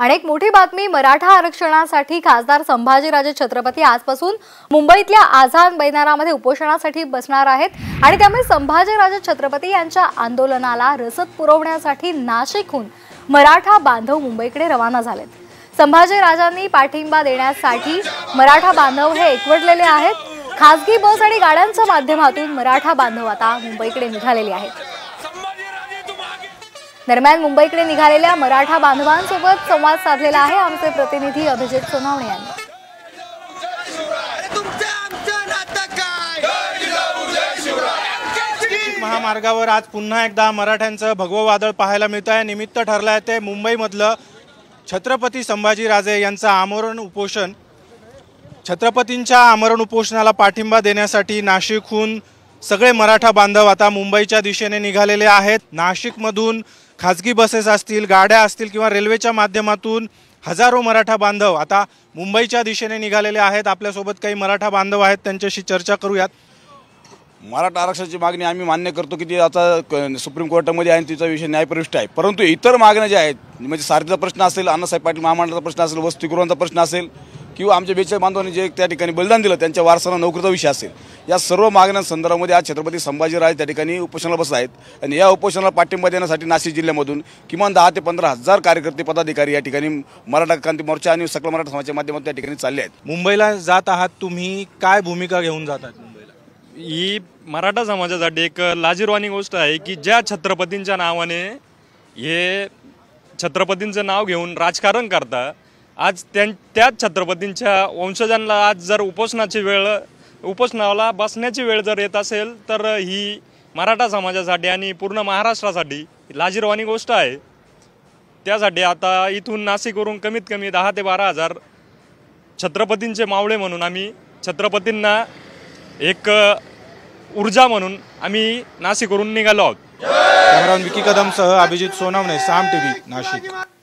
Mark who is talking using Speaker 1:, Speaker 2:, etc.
Speaker 1: आणि एक मोठी बातमी मराठा आरक्षणासाठी खासदार संभाजीराजे छत्रपती आजपासून मुंबईतल्या आझाद मैदानामध्ये उपोषणासाठी बसणार आहेत आणि त्यामुळे संभाजीराजे छत्रपती यांच्या आंदोलनाला रसद पुरवण्यासाठी नाशिकहून मराठा बांधव मुंबईकडे रवाना झालेत संभाजीराजांनी पाठिंबा देण्यासाठी मराठा बांधव हे एकवटलेले आहेत खासगी बस आणि गाड्यांच्या माध्यमातून मराठा बांधव आता मुंबईकडे निघालेले आहेत दरम्यान मुंबईकडे निघालेल्या मराठा बांधवांसोबत संवाद साधलेला आहे आमचे प्रतिनिधी अभिजित सोनावणे यांनी
Speaker 2: महामार्गावर आज पुन्हा एकदा मराठ्यांचं भगवं वादळ पाहायला मिळतं आहे निमित्त ठरलं आहे ते मुंबईमधलं छत्रपती संभाजीराजे यांचं आमरण उपोषण छत्रपतींच्या आमरण उपोषणाला पाठिंबा देण्यासाठी नाशिकहून सगळे मराठा बांधव आता मुंबईच्या दिशेने निघालेले आहेत नाशिकमधून खाजगी बसेस असतील गाड्या असतील किंवा रेल्वेच्या माध्यमातून हजारो मराठा बांधव आता मुंबईच्या दिशेने निघालेले आहेत आपल्यासोबत काही मराठा
Speaker 3: बांधव आहेत त्यांच्याशी चर्चा करूयात मराठा आरक्षणाची मागणी आम्ही मान्य करतो की ती आता सुप्रीम कोर्टामध्ये आहे तिचा विषय न्यायप्रविष्ट आहे परंतु इतर मागण्या ज्या आहेत म्हणजे सारथीचा प्रश्न असेल अण्णासाहेब पाटील महामंडळाचा प्रश्न असेल वस्तीगृहांचा प्रश्न असेल किंवा आमच्या बेचे बांधवांनी जे त्या ठिकाणी बलिदान दिलं त्यांच्या वारसाला नोकरीचा विषय असेल या सर्व मागण्यांसंदर्भामध्ये आज छत्रपती संभाजीराज त्या ठिकाणी उपोषणाला बसत आहेत आणि या उपोषणाला पाठिंबा देण्यासाठी नाशिक जिल्ह्यामधून किमान दहा ते पंधरा हजार कार्यकर्ते पदाधिकारी या ठिकाणी मराठा क्रांती मोर्चा आणि सकल मराठा समाजाच्या माध्यमातून त्या ठिकाणी चालले आहेत
Speaker 2: मुंबईला जात आहात तुम्ही काय भूमिका घेऊन जातात ही मराठा समाजासाठी एक लाजीरवाणी गोष्ट
Speaker 4: आहे की ज्या छत्रपतींच्या नावाने हे छत्रपतींचं नाव घेऊन राजकारण करता आज त्यां त्याच छत्रपतींच्या वंशजांना आज जर उपोषणाची वेळ उपोषणाला बसण्याची वेळ जर येत असेल तर ही मराठा समाजासाठी आणि पूर्ण महाराष्ट्रासाठी लाजीरवाणी गोष्ट आहे त्यासाठी आता इथून नाशिकवरून कमीत कमी दहा ते बारा हजार छत्रपतींचे मावळे म्हणून आम्ही छत्रपतींना एक ऊर्जा म्हणून आम्ही नाशिकवरून निघालो आहोत विकी कदमसह अभिजित सोनावणे साम टी व्ही नाशिक